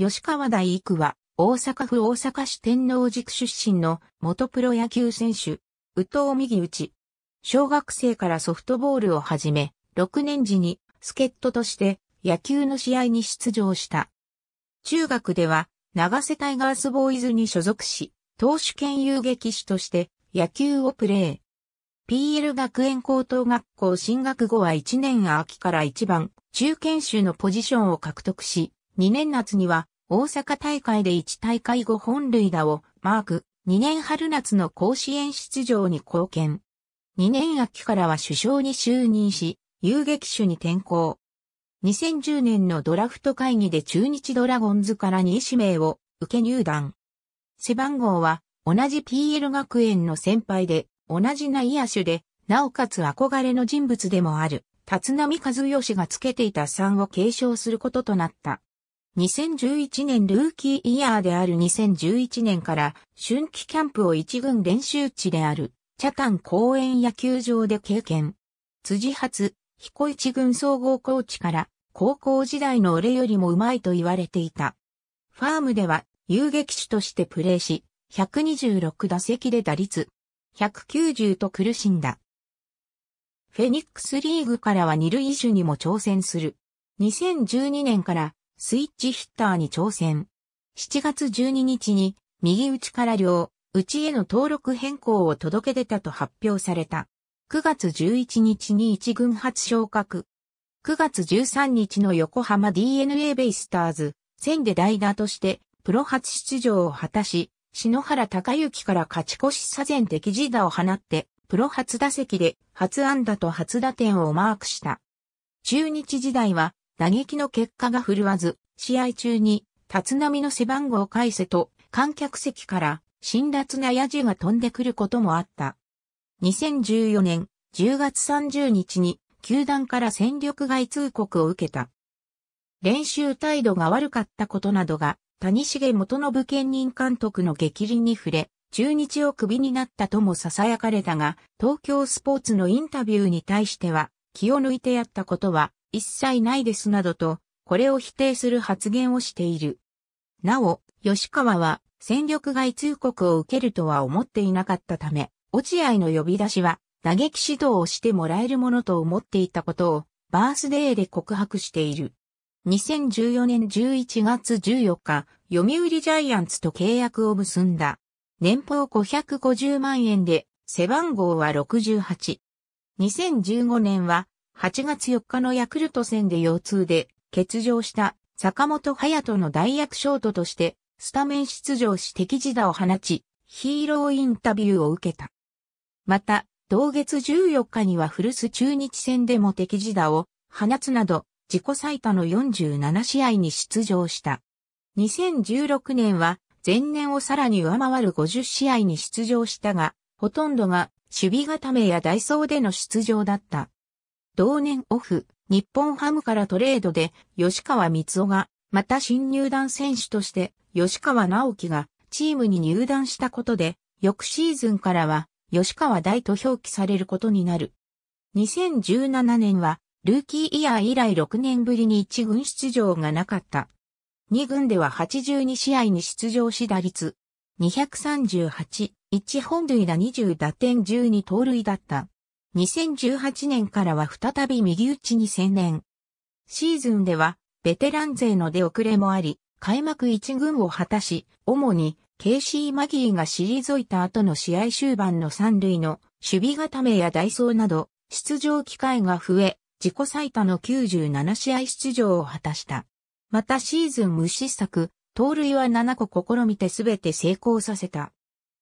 吉川大育は、大阪府大阪市天王寺区出身の元プロ野球選手、宇藤右内。小学生からソフトボールを始め、6年時に助っ人として野球の試合に出場した。中学では、長瀬タイガースボーイズに所属し、投手兼遊撃手として野球をプレー。PL 学園高等学校進学後は1年秋から1番、中堅手のポジションを獲得し、2年夏には大阪大会で1大会後本塁打をマーク、2年春夏の甲子園出場に貢献。2年秋からは首相に就任し、遊撃手に転向。2010年のドラフト会議で中日ドラゴンズから2位指名を受け入団。背番号は同じ PL 学園の先輩で、同じ内野手で、なおかつ憧れの人物でもある、立浪和義がつけていた3を継承することとなった。2011年ルーキーイヤーである2011年から春季キャンプを一軍練習地である茶炭公園野球場で経験。辻発、彦一軍総合コーチから高校時代の俺よりも上手いと言われていた。ファームでは遊撃手としてプレーし、126打席で打率、190と苦しんだ。フェニックスリーグからは二塁手にも挑戦する。2012年からスイッチヒッターに挑戦。7月12日に右打ちから両、内への登録変更を届け出たと発表された。9月11日に一軍初昇格。9月13日の横浜 DNA ベイスターズ戦で代打としてプロ初出場を果たし、篠原隆之から勝ち越し左前敵自打を放って、プロ初打席で初安打と初打点をマークした。中日時代は打撃の結果が振るわず、試合中に、立浪の背番号返せと、観客席から、辛辣なヤジが飛んでくることもあった。2014年10月30日に、球団から戦力外通告を受けた。練習態度が悪かったことなどが、谷重元信兼任監督の激励に触れ、中日をクビになったとも囁かれたが、東京スポーツのインタビューに対しては、気を抜いてやったことは、一切ないですなどと、これを否定する発言をしている。なお、吉川は戦力外通告を受けるとは思っていなかったため、落合の呼び出しは打撃指導をしてもらえるものと思っていたことをバースデーで告白している。2014年11月14日、読売ジャイアンツと契約を結んだ。年俸550万円で、背番号は68。2015年は8月4日のヤクルト戦で腰痛で欠場した坂本隼人の代役ショートとしてスタメン出場し敵地打を放ち、ヒーローインタビューを受けた。また、同月14日には古巣中日戦でも敵地打を放つなど、自己最多の47試合に出場した。2016年は前年をさらに上回る50試合に出場したが、ほとんどが守備固めやダイソーでの出場だった。同年オフ、日本ハムからトレードで吉川光夫が、また新入団選手として吉川直樹がチームに入団したことで、翌シーズンからは吉川大と表記されることになる。2017年はルーキーイヤー以来6年ぶりに1軍出場がなかった。2軍では82試合に出場し打率238、1本塁打20打点12盗塁だった。2018年からは再び右打ちに専念。シーズンでは、ベテラン勢の出遅れもあり、開幕一軍を果たし、主に、ケイシー・マギーが退いた後の試合終盤の三塁の守備固めやダイソーなど、出場機会が増え、自己最多の97試合出場を果たした。またシーズン無失策、盗塁は7個試みてすべて成功させた。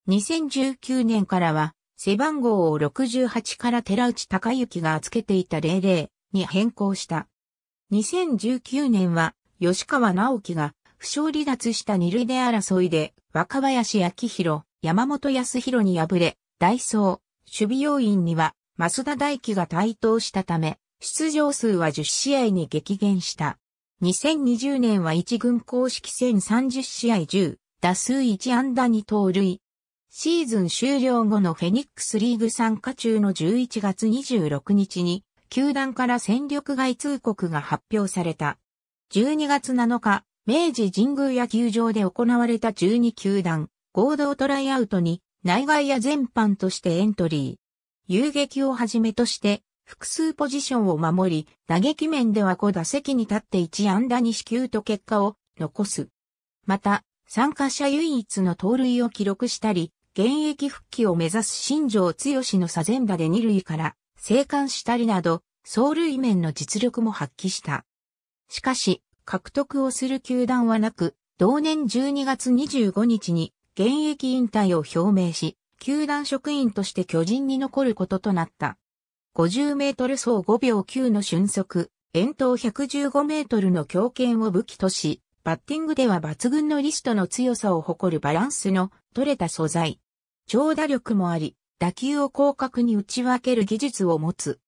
2019年からは背番号を68から寺内隆之がつけていた00に変更した。2019年は吉川直樹が負傷離脱した二塁で争いで若林明弘、山本康弘に敗れ、ダイソー、守備要員には増田大輝が対等したため、出場数は10試合に激減した。2020年は一軍公式戦30試合10、打数1安打2盗塁、シーズン終了後のフェニックスリーグ参加中の11月26日に、球団から戦力外通告が発表された。12月7日、明治神宮野球場で行われた12球団合同トライアウトに内外野全般としてエントリー。遊撃をはじめとして複数ポジションを守り、打撃面では5打席に立って1安打に支給と結果を残す。また、参加者唯一の盗塁を記録したり、現役復帰を目指す新庄剛志の左前打で二塁から生還したりなど、走塁面の実力も発揮した。しかし、獲得をする球団はなく、同年12月25日に現役引退を表明し、球団職員として巨人に残ることとなった。50メートル走5秒9の瞬足、遠投115メートルの強肩を武器とし、バッティングでは抜群のリストの強さを誇るバランスの取れた素材、長打力もあり、打球を広角に打ち分ける技術を持つ。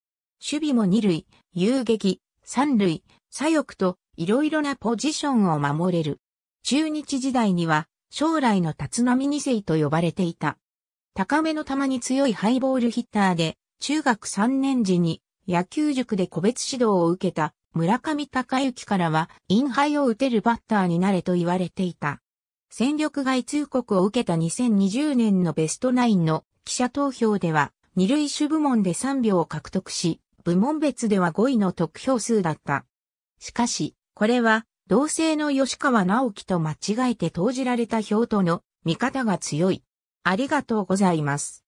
守備も二塁、遊撃、三塁、左翼といろいろなポジションを守れる。中日時代には将来の立浪二世と呼ばれていた。高めの球に強いハイボールヒッターで、中学3年時に野球塾で個別指導を受けた村上隆之からはインハイを打てるバッターになれと言われていた。戦力外通告を受けた2020年のベストナインの記者投票では、二類種部門で3票を獲得し、部門別では5位の得票数だった。しかし、これは、同性の吉川直樹と間違えて投じられた票との見方が強い。ありがとうございます。